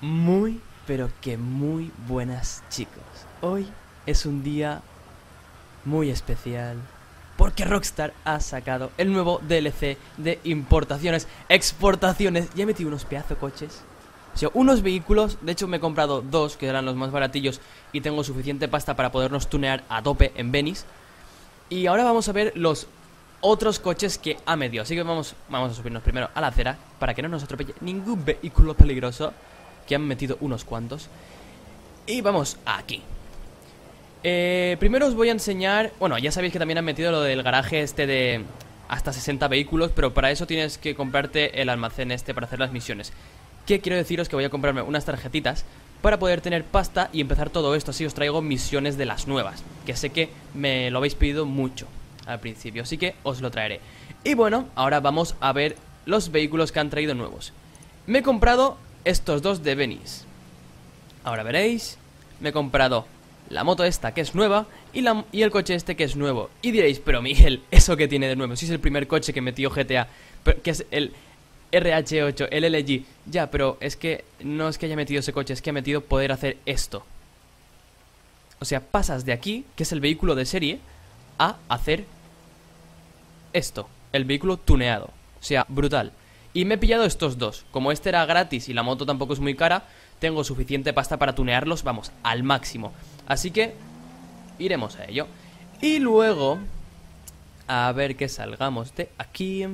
Muy, pero que muy buenas chicos. Hoy es un día muy especial porque Rockstar ha sacado el nuevo DLC de importaciones, exportaciones. Ya he metido unos pedazos coches unos vehículos, de hecho me he comprado dos, que eran los más baratillos, y tengo suficiente pasta para podernos tunear a tope en Venice. Y ahora vamos a ver los otros coches que ha metido Así que vamos, vamos a subirnos primero a la acera para que no nos atropelle ningún vehículo peligroso, que han metido unos cuantos. Y vamos aquí. Eh, primero os voy a enseñar, bueno, ya sabéis que también han metido lo del garaje este de hasta 60 vehículos, pero para eso tienes que comprarte el almacén este para hacer las misiones que quiero deciros que voy a comprarme unas tarjetitas para poder tener pasta y empezar todo esto. Así os traigo misiones de las nuevas, que sé que me lo habéis pedido mucho al principio, así que os lo traeré. Y bueno, ahora vamos a ver los vehículos que han traído nuevos. Me he comprado estos dos de Venice. Ahora veréis, me he comprado la moto esta que es nueva y, la, y el coche este que es nuevo. Y diréis, pero Miguel, ¿eso que tiene de nuevo? Si es el primer coche que metió GTA, que es el, RH8, LLG... Ya, pero es que no es que haya metido ese coche, es que ha metido poder hacer esto. O sea, pasas de aquí, que es el vehículo de serie, a hacer esto, el vehículo tuneado. O sea, brutal. Y me he pillado estos dos. Como este era gratis y la moto tampoco es muy cara, tengo suficiente pasta para tunearlos, vamos, al máximo. Así que iremos a ello. Y luego, a ver que salgamos de aquí.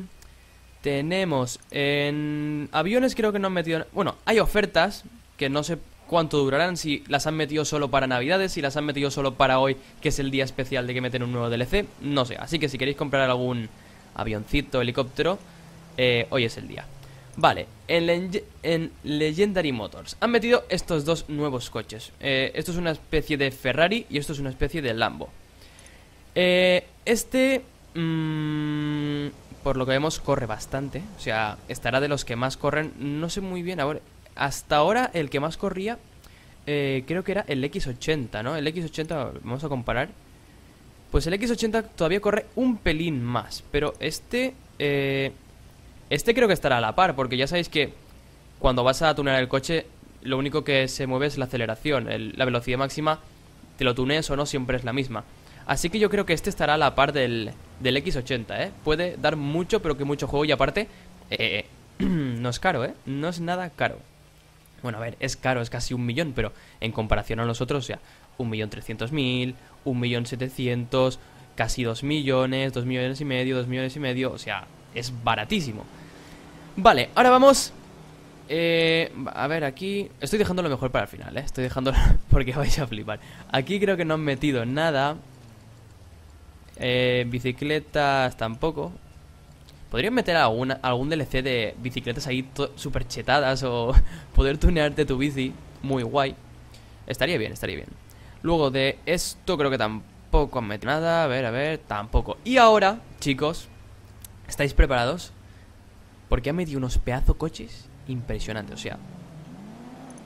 Tenemos en aviones creo que no han metido... Bueno, hay ofertas que no sé cuánto durarán, si las han metido solo para navidades, si las han metido solo para hoy, que es el día especial de que meten un nuevo DLC, no sé. Así que si queréis comprar algún avioncito, helicóptero, eh, hoy es el día. Vale, en, en, Legendary Motors han metido estos dos nuevos coches. Eh, esto es una especie de Ferrari y esto es una especie de Lambo. Eh, este... Mmm, por lo que vemos, corre bastante. O sea, estará de los que más corren. No sé muy bien ahora. Hasta ahora, el que más corría, eh, creo que era el X80, ¿no? El X80, vamos a comparar. Pues el X80 todavía corre un pelín más. Pero este. Eh, este creo que estará a la par, porque ya sabéis que cuando vas a tunear el coche, lo único que se mueve es la aceleración. la velocidad máxima, te lo tunes o no, siempre es la misma. Así que yo creo que este estará a la par del, del X80, ¿eh? Puede dar mucho, pero que mucho juego. Y aparte, eh, eh no es caro, ¿eh? No es nada caro. Bueno, a ver, es caro, es casi un millón, pero en comparación a los otros, o sea, un millón trescientos mil, un millón setecientos, casi dos millones, dos millones y medio, dos millones y medio, o sea, es baratísimo. Vale, ahora vamos... Eh, a ver, aquí... Estoy dejando lo mejor para el final, ¿eh? Estoy dejando porque vais a flipar. Aquí creo que no han metido nada. Eh, bicicletas tampoco. Podrían meter alguna, algún DLC de bicicletas ahí super chetadas o poder tunearte tu bici. Muy guay. Estaría bien, estaría bien. Luego de esto creo que tampoco han metido nada. A ver, a ver, tampoco. Y ahora, chicos, ¿estáis preparados? Porque han metido unos pedazos coches impresionantes. O sea,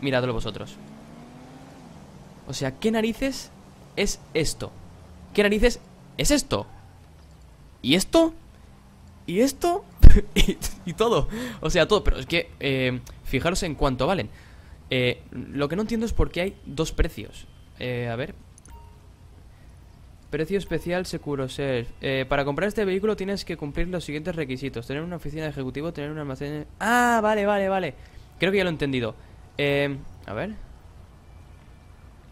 miradlo vosotros. O sea, ¿qué narices es esto? ¿Qué narices es esto. ¿Y esto? ¿Y esto? y, todo. O sea, todo. Pero es que, eh, fijaros en cuánto valen. Eh, lo que no entiendo es por qué hay dos precios. Eh, a ver. Precio especial seguro Eh, para comprar este vehículo tienes que cumplir los siguientes requisitos. Tener una oficina de ejecutivo, tener un almacén... Ah, vale, vale, vale. Creo que ya lo he entendido. a ver.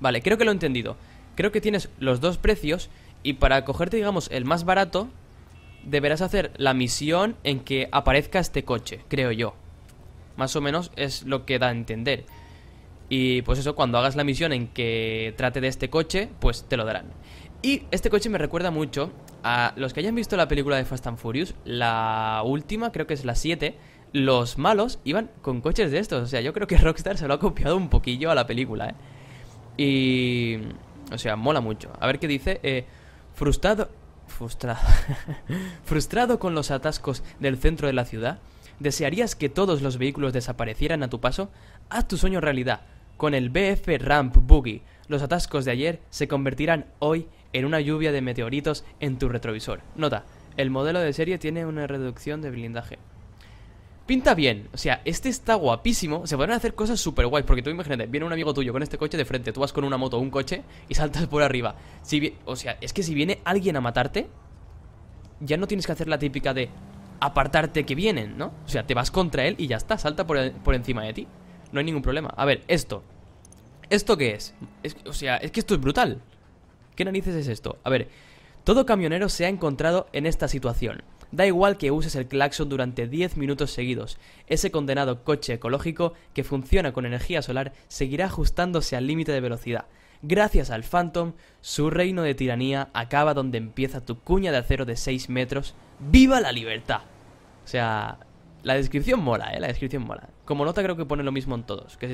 Vale, creo que lo he entendido. Creo que tienes los dos precios y para cogerte, digamos, el más barato, deberás hacer la misión en que aparezca este coche, creo yo. Más o menos es lo que da a entender. Y pues eso, cuando hagas la misión en que trate de este coche, pues te lo darán. Y este coche me recuerda mucho a los que hayan visto la película de Fast and Furious, la última, creo que es la 7, los malos iban con coches de estos. O sea, yo creo que Rockstar se lo ha copiado un poquillo a la película, ¿eh? Y... O sea, mola mucho. A ver qué dice. Eh, Frustrado, frustrado, frustrado con los atascos del centro de la ciudad, ¿desearías que todos los vehículos desaparecieran a tu paso? Haz tu sueño realidad. Con el BF Ramp Boogie, los atascos de ayer se convertirán hoy en una lluvia de meteoritos en tu retrovisor. Nota, el modelo de serie tiene una reducción de blindaje. Pinta bien, o sea, este está guapísimo. Se pueden hacer cosas súper guays. Porque tú imagínate, viene un amigo tuyo con este coche de frente. Tú vas con una moto o un coche y saltas por arriba. Si, o sea, es que si viene alguien a matarte, ya no tienes que hacer la típica de apartarte que vienen, ¿no? O sea, te vas contra él y ya está, salta por, encima de ti. No hay ningún problema. A ver, esto. ¿Esto qué es? es? O sea, es que esto es brutal. ¿Qué narices es esto? A ver, todo camionero se ha encontrado en esta situación. Da igual que uses el claxon durante 10 minutos seguidos, ese condenado coche ecológico que funciona con energía solar seguirá ajustándose al límite de velocidad. Gracias al Phantom, su reino de tiranía acaba donde empieza tu cuña de acero de 6 metros. ¡Viva la libertad! O sea, la descripción mola, ¿eh? La descripción mola. Como nota creo que pone lo mismo en todos. Que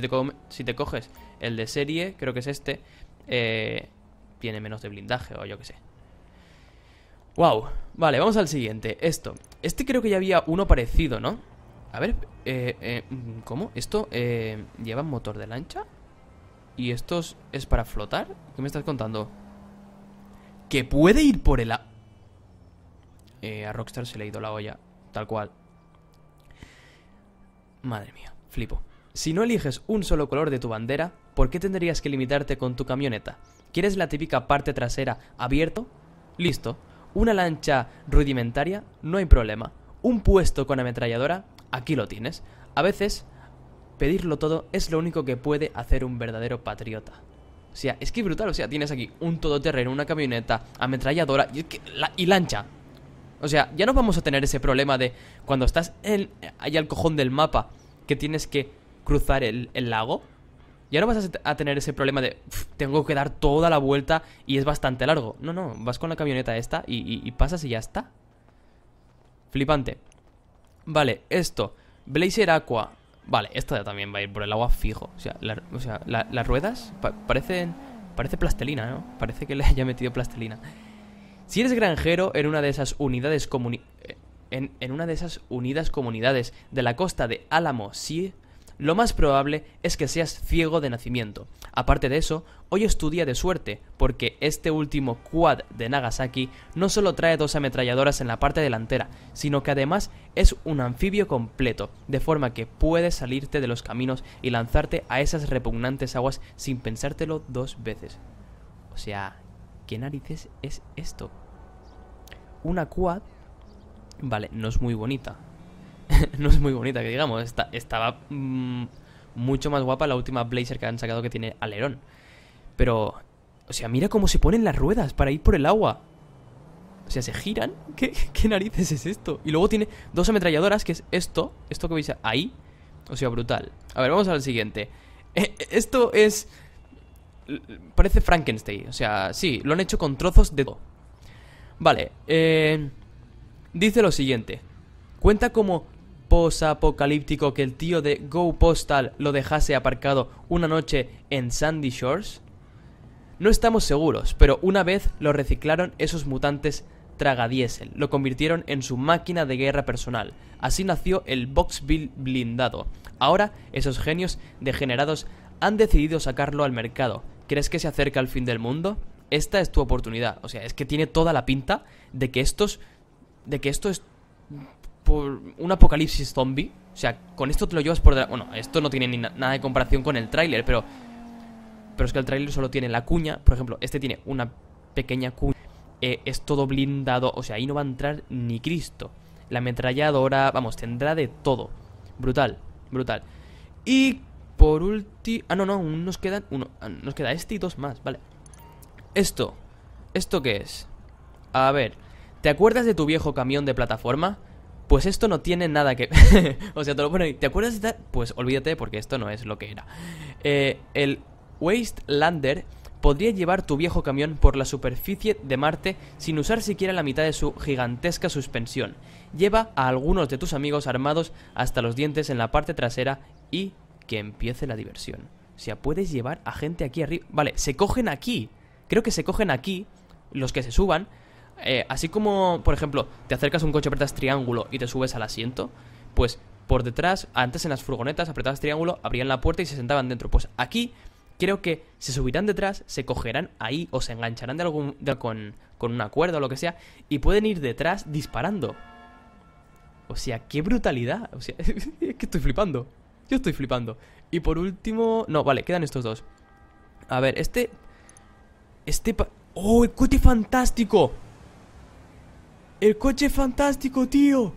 si te, coges el de serie, creo que es este, eh, tiene menos de blindaje o yo qué sé. Wow, vale, vamos al siguiente Esto, este creo que ya había uno parecido, ¿no? A ver, eh, eh, mm, ¿cómo? ¿Esto eh, lleva motor de lancha? ¿Y esto es para flotar? ¿Qué me estás contando? ¿Que puede ir por el... A, eh, a Rockstar se le ha ido la olla, tal cual Madre mía, flipo si no eliges un solo color de tu bandera, ¿por qué tendrías que limitarte con tu camioneta? ¿Quieres la típica parte trasera abierto? Listo, una lancha rudimentaria, no hay problema. Un puesto con ametralladora, aquí lo tienes. A veces, pedirlo todo es lo único que puede hacer un verdadero patriota. O sea, es que brutal, o sea, tienes aquí un todoterreno, una camioneta, ametralladora y, lancha. O sea, ya no vamos a tener ese problema de cuando estás en, allá al cojón del mapa que tienes que cruzar el lago ya no vas a, tener ese problema de tengo que dar toda la vuelta y es bastante largo. No, no, vas con la camioneta esta y, pasas y ya está. Flipante. Vale, esto. Blazer Aqua. Vale, esto ya también va a ir por el agua fijo. O sea, las ruedas parecen. Parece plastelina, ¿no? Parece que le haya metido plastelina. Si eres granjero en una de esas unidades comuni en, una de esas unidas comunidades de la costa de Álamo, sí lo más probable es que seas ciego de nacimiento. Aparte de eso, hoy es tu día de suerte, porque este último quad de Nagasaki no solo trae dos ametralladoras en la parte delantera, sino que además es un anfibio completo, de forma que puedes salirte de los caminos y lanzarte a esas repugnantes aguas sin pensártelo dos veces. O sea, ¿qué narices es esto? Una quad... Vale, no es muy bonita, no es muy bonita, que digamos. estaba mm, mucho más guapa la última blazer que han sacado que tiene alerón. Pero, o sea, mira cómo se ponen las ruedas para ir por el agua. O sea, se giran. ¿Qué, narices es esto? Y luego tiene dos ametralladoras, que es esto, esto que veis ahí. O sea, brutal. A ver, vamos al siguiente. Eh, esto es... Parece Frankenstein. O sea, sí, lo han hecho con trozos de... Vale, eh, dice lo siguiente. Cuenta como apocalíptico que el tío de Go Postal lo dejase aparcado una noche en Sandy Shores? No estamos seguros, pero una vez lo reciclaron esos mutantes tragadiesel, lo convirtieron en su máquina de guerra personal. Así nació el Boxville blindado. Ahora esos genios degenerados han decidido sacarlo al mercado. ¿Crees que se acerca el fin del mundo? Esta es tu oportunidad. O sea, es que tiene toda la pinta de que estos de que esto es un apocalipsis zombie. O sea, con esto te lo llevas por... Bueno, esto no tiene nada de comparación con el tráiler, pero... Pero es que el tráiler solo tiene la cuña. Por ejemplo, este tiene una pequeña cuña. Eh, es todo blindado. O sea, ahí no va a entrar ni Cristo. La ametralladora... Vamos, tendrá de todo. Brutal, brutal. Y por último... Ah, no, no, nos quedan... Uno, ah, nos queda este y dos más, vale. Esto. ¿Esto qué es? A ver, ¿te acuerdas de tu viejo camión de plataforma? pues esto no tiene nada que... o sea, te lo ponen, ¿te acuerdas de Pues olvídate porque esto no es lo que era. Eh, el Wastelander podría llevar tu viejo camión por la superficie de Marte sin usar siquiera la mitad de su gigantesca suspensión. Lleva a algunos de tus amigos armados hasta los dientes en la parte trasera y que empiece la diversión. O sea, puedes llevar a gente aquí arriba. Vale, se cogen aquí. Creo que se cogen aquí los que se suban eh, así como, por ejemplo, te acercas a un coche, apretas triángulo y te subes al asiento, pues por detrás, antes en las furgonetas apretabas triángulo, abrían la puerta y se sentaban dentro. Pues aquí creo que se subirán detrás, se cogerán ahí o se engancharán de algún, con, una cuerda o lo que sea y pueden ir detrás disparando. O sea, qué brutalidad. O sea, es que estoy flipando. Yo estoy flipando. Y por último... No, vale, quedan estos dos. A ver, este... Este... ¡Oh, el coche fantástico! El coche fantástico, tío.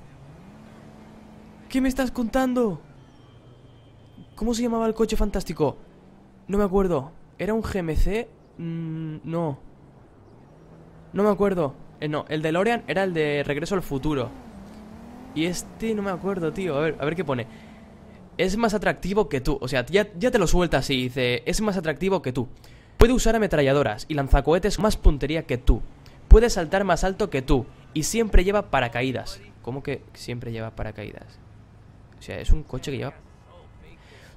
¿Qué me estás contando? ¿Cómo se llamaba el coche fantástico? No me acuerdo. ¿Era un GMC? Mm, no. No me acuerdo. Eh, no, el de Lorean era el de Regreso al Futuro. Y este no me acuerdo, tío. A ver, a ver qué pone. Es más atractivo que tú. O sea, ya, ya te lo sueltas y dice, es más atractivo que tú. Puede usar ametralladoras y lanzacohetes más puntería que tú. Puede saltar más alto que tú. Y siempre lleva paracaídas. ¿Cómo que siempre lleva paracaídas? O sea, es un coche que lleva...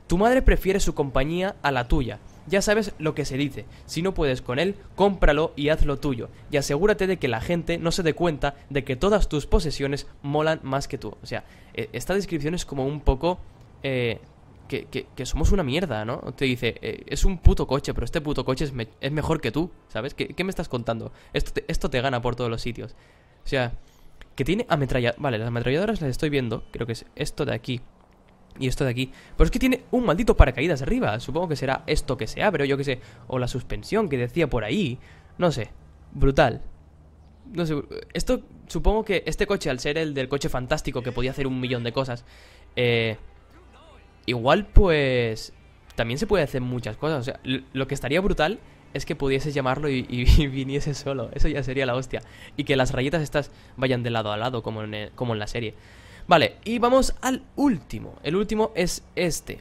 Tu madre prefiere su compañía a la tuya. Ya sabes lo que se dice. Si no puedes con él, cómpralo y hazlo tuyo. Y asegúrate de que la gente no se dé cuenta de que todas tus posesiones molan más que tú. O sea, e, esta descripción es como un poco... Eh, que, somos una mierda, ¿no? Te dice, eh, es un puto coche, pero este puto coche es, mejor que tú, ¿sabes? ¿Qué, ¿Qué, me estás contando? Esto esto te gana por todos los sitios. O sea, que tiene ametralladoras. Vale, las ametralladoras las estoy viendo. Creo que es esto de aquí. Y esto de aquí. Pero es que tiene un maldito paracaídas arriba. Supongo que será esto que se abre, o yo qué sé. O la suspensión que decía por ahí. No sé. Brutal. No sé. Esto, supongo que este coche, al ser el del coche fantástico que podía hacer un millón de cosas. Eh, igual, pues. También se puede hacer muchas cosas. O sea, lo que estaría brutal es que pudiese llamarlo y, viniese solo. Eso ya sería la hostia. Y que las rayitas estas vayan de lado a lado, como en, como en la serie. Vale, y vamos al último. El último es este.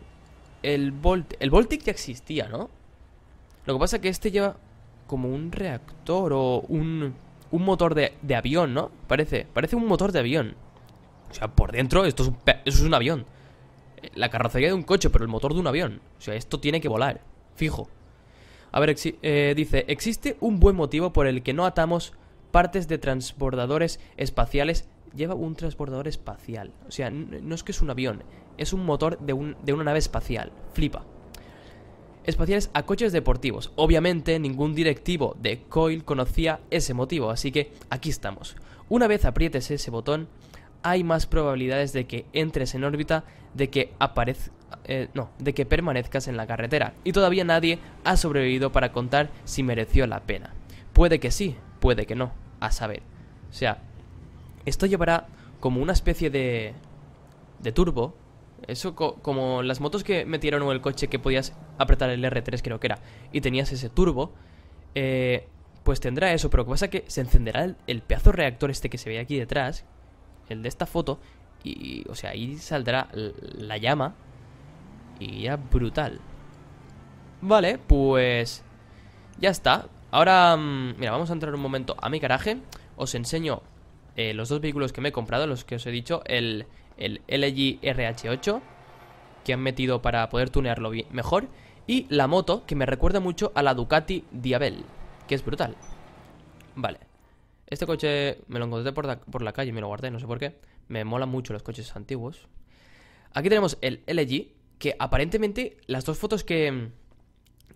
El, Volt el Voltic ya existía, ¿no? Lo que pasa es que este lleva como un reactor o un, un motor de, de, avión, ¿no? Parece, parece un motor de avión. O sea, por dentro esto es un, es un avión. Eh, la carrocería de un coche, pero el motor de un avión. O sea, esto tiene que volar, fijo. A ver, eh, dice, existe un buen motivo por el que no atamos partes de transbordadores espaciales. Lleva un transbordador espacial. O sea, no es que es un avión, es un motor de, un, de una nave espacial. Flipa. Espaciales a coches deportivos. Obviamente ningún directivo de Coil conocía ese motivo, así que aquí estamos. Una vez aprietes ese botón, hay más probabilidades de que entres en órbita, de que aparezca eh, no, de que permanezcas en la carretera. Y todavía nadie ha sobrevivido para contar si mereció la pena. Puede que sí, puede que no, a saber. O sea, esto llevará como una especie de... de turbo. Eso como las motos que metieron o el coche que podías apretar el R3 creo que era y tenías ese turbo. Eh, pues tendrá eso, pero lo que pasa es que se encenderá el, el pedazo reactor este que se ve aquí detrás, el de esta foto, y, o sea, ahí saldrá la llama y ya brutal. Vale, pues... Ya está. Ahora, mm, mira, vamos a entrar un momento a mi garaje. Os enseño eh, los dos vehículos que me he comprado, los que os he dicho. El, LG RH8, que han metido para poder tunearlo mejor. Y la moto, que me recuerda mucho a la Ducati Diabel, que es brutal. Vale. Este coche me lo encontré por la, por la calle y me lo guardé, no sé por qué. Me mola mucho los coches antiguos. Aquí tenemos el LG, que aparentemente las dos fotos que,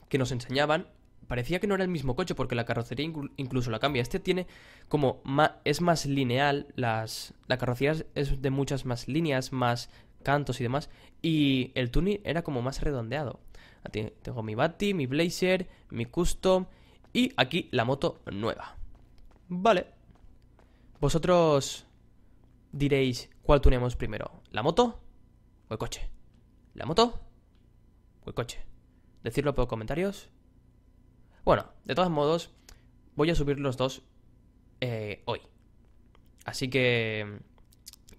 que nos enseñaban parecía que no era el mismo coche porque la carrocería incluso la cambia. Este tiene como es más lineal, las la carrocería es de muchas más líneas, más cantos y demás y el tuning era como más redondeado. Ah, tengo mi Batti, mi Blazer, mi Custom y aquí la moto nueva. Vale. Vosotros diréis cuál tuneamos primero, la moto o el coche. ¿La moto? ¿O el coche? Decirlo por comentarios. Bueno, de todos modos, voy a subir los dos eh, hoy. Así que,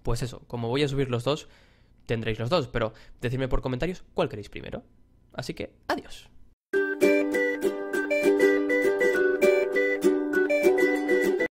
pues eso, como voy a subir los dos, tendréis los dos, pero decidme por comentarios cuál queréis primero. Así que, adiós.